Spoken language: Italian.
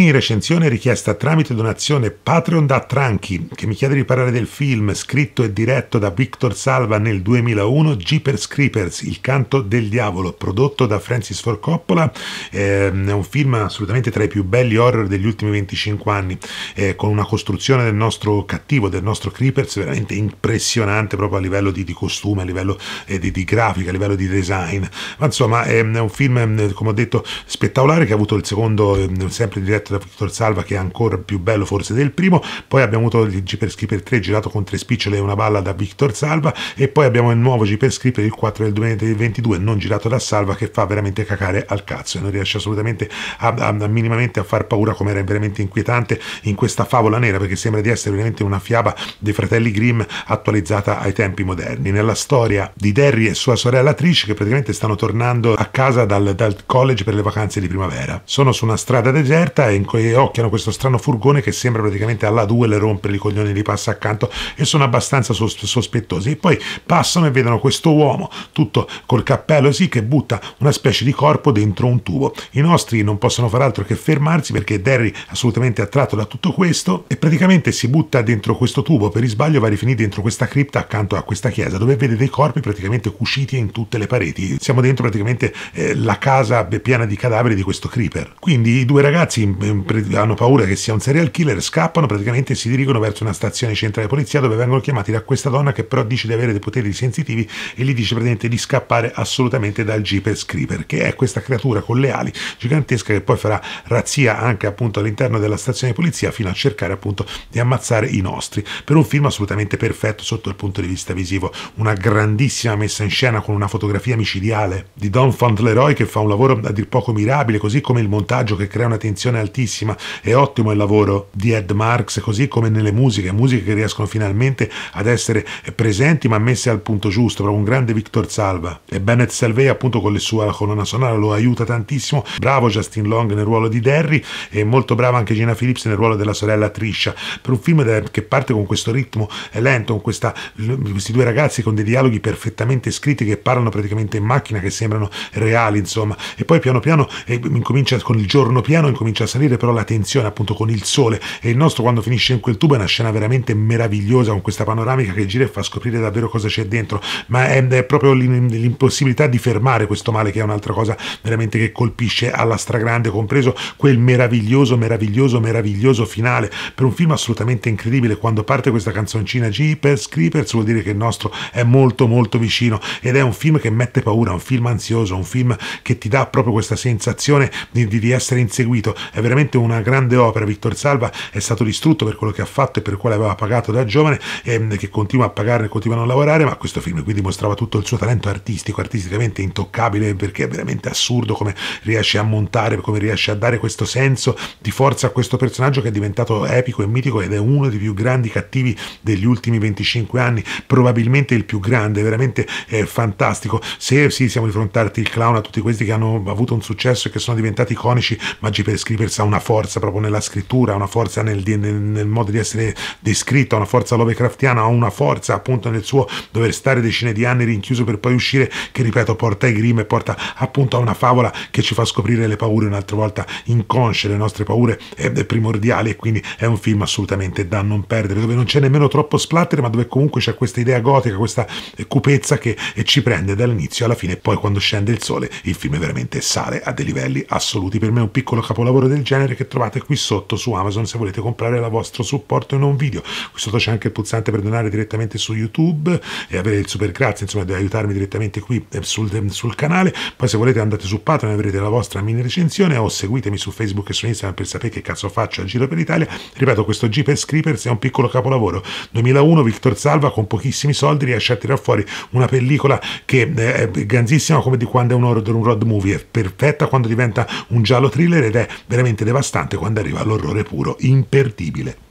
Mini recensione richiesta tramite donazione Patreon da Tranchi, che mi chiede di parlare del film scritto e diretto da Victor Salva nel 2001, Jeepers Creepers, Il canto del diavolo, prodotto da Francis Ford Coppola. Eh, è un film assolutamente tra i più belli horror degli ultimi 25 anni, eh, con una costruzione del nostro cattivo, del nostro Creepers, veramente impressionante proprio a livello di, di costume, a livello eh, di, di, grafica, a livello di design. Ma insomma, è, ehm, è un film, ehm, come ho detto, spettacolare che ha avuto il secondo, ehm, sempre diretto da dottor Salva che è ancora più bello forse del primo, poi abbiamo avuto il G per 3 girato con tre spicciole e una balla da Victor Salva e poi abbiamo il nuovo G per il 4 del 2022 non girato da Salva che fa veramente cacare al cazzo e non riesce assolutamente a, a, a minimamente a far paura come era veramente inquietante in questa favola nera perché sembra di essere veramente una fiaba dei fratelli Grimm attualizzata ai tempi moderni. Nella storia di Derry e sua sorella Trish che praticamente stanno tornando a casa dal, dal college per le vacanze di primavera. Sono su una strada deserta e e occhiano questo strano furgone che sembra praticamente alla 2 le rompere i coglioni li passa accanto e sono abbastanza sos- sospettosi e poi passano e vedono questo uomo tutto col cappello sì che butta una specie di corpo dentro un tubo i nostri non possono far altro che fermarsi perché Derry assolutamente attratto da tutto questo e praticamente si butta dentro questo tubo per sbaglio va a rifinire dentro questa cripta accanto a questa chiesa dove vede dei corpi praticamente cuciti in tutte le pareti siamo dentro praticamente eh, la casa piena di cadaveri di questo creeper quindi i due ragazzi eh, hanno paura che sia un serial killer, scappano praticamente e si dirigono verso una stazione centrale di polizia dove vengono chiamati da questa donna che però dice di avere dei poteri sensitivi e gli dice praticamente di scappare assolutamente dal Jeepers Creeper, che è questa creatura con le ali gigantesca che poi farà razzia anche appunto all'interno della stazione di polizia fino a cercare appunto di ammazzare i nostri. Per un film assolutamente perfetto sotto il punto di vista visivo, una grandissima messa in scena con una fotografia micidiale di Don Fauntleroy che fa un lavoro a dir poco mirabile, così come il montaggio che crea una tensione altissima tantissima. È ottimo il lavoro di Ed Marx, così come nelle musiche, musiche che riescono finalmente ad essere presenti ma messe al punto giusto, proprio un grande Victor Salva. E Bennett Salvey appunto con la sua colonna sonora lo aiuta tantissimo. Bravo Justin Long nel ruolo di Derry e molto brava anche Gina Phillips nel ruolo della sorella Trisha. Per un film che parte con questo ritmo lento, con questa, questi due ragazzi con dei dialoghi perfettamente scritti che parlano praticamente in macchina, che sembrano reali, insomma. E poi piano piano eh, con il giorno piano, incomincia a salire sentire però la tensione appunto con il sole e il nostro quando finisce in quel tubo è una scena veramente meravigliosa con questa panoramica che gira e fa scoprire davvero cosa c'è dentro, ma è, è proprio l'impossibilità di fermare questo male che è un'altra cosa veramente che colpisce alla stragrande, compreso quel meraviglioso, meraviglioso, meraviglioso finale per un film assolutamente incredibile. Quando parte questa canzoncina Jeepers Creepers vuol dire che il nostro è molto molto vicino ed è un film che mette paura, un film ansioso, un film che ti dà proprio questa sensazione di, di essere inseguito. È veramente veramente una grande opera. Victor Salva è stato distrutto per quello che ha fatto e per quale aveva pagato da giovane e ehm, che continua a pagare e continua a non lavorare, ma questo film qui dimostrava tutto il suo talento artistico, artisticamente intoccabile, perché è veramente assurdo come riesce a montare, come riesce a dare questo senso di forza a questo personaggio che è diventato epico e mitico ed è uno dei più grandi cattivi degli ultimi 25 anni, probabilmente il più grande, veramente eh, fantastico. Se sì, siamo di fronte al clown, a tutti questi che hanno avuto un successo e che sono diventati iconici, ma G per ha un una forza proprio nella scrittura, ha una forza nel, nel, nel, modo di essere descritto, ha una forza lovecraftiana, ha una forza appunto nel suo dover stare decine di anni rinchiuso per poi uscire, che ripeto porta ai grim e porta appunto a una favola che ci fa scoprire le paure un'altra volta inconsce, le nostre paure è, eh, è eh, primordiale e quindi è un film assolutamente da non perdere, dove non c'è nemmeno troppo splatter, ma dove comunque c'è questa idea gotica, questa eh, cupezza che ci prende dall'inizio alla fine poi quando scende il sole il film veramente sale a dei livelli assoluti. Per me è un piccolo capolavoro del genere genere che trovate qui sotto su Amazon se volete comprare il vostro supporto in un video. Qui sotto c'è anche il pulsante per donare direttamente su YouTube e avere il super grazie, insomma, di aiutarmi direttamente qui eh, sul, sul canale. Poi se volete andate su Patreon e avrete la vostra mini recensione o seguitemi su Facebook e su Instagram per sapere che cazzo faccio al Giro per l'Italia. Ripeto, questo G per Scrippers è un piccolo capolavoro. 2001 Victor Salva con pochissimi soldi riesce a tirare fuori una pellicola che eh, è ganzissima come di quando è un horror un road movie, è perfetta quando diventa un giallo thriller ed è veramente devastante quando arriva l'orrore puro, imperdibile.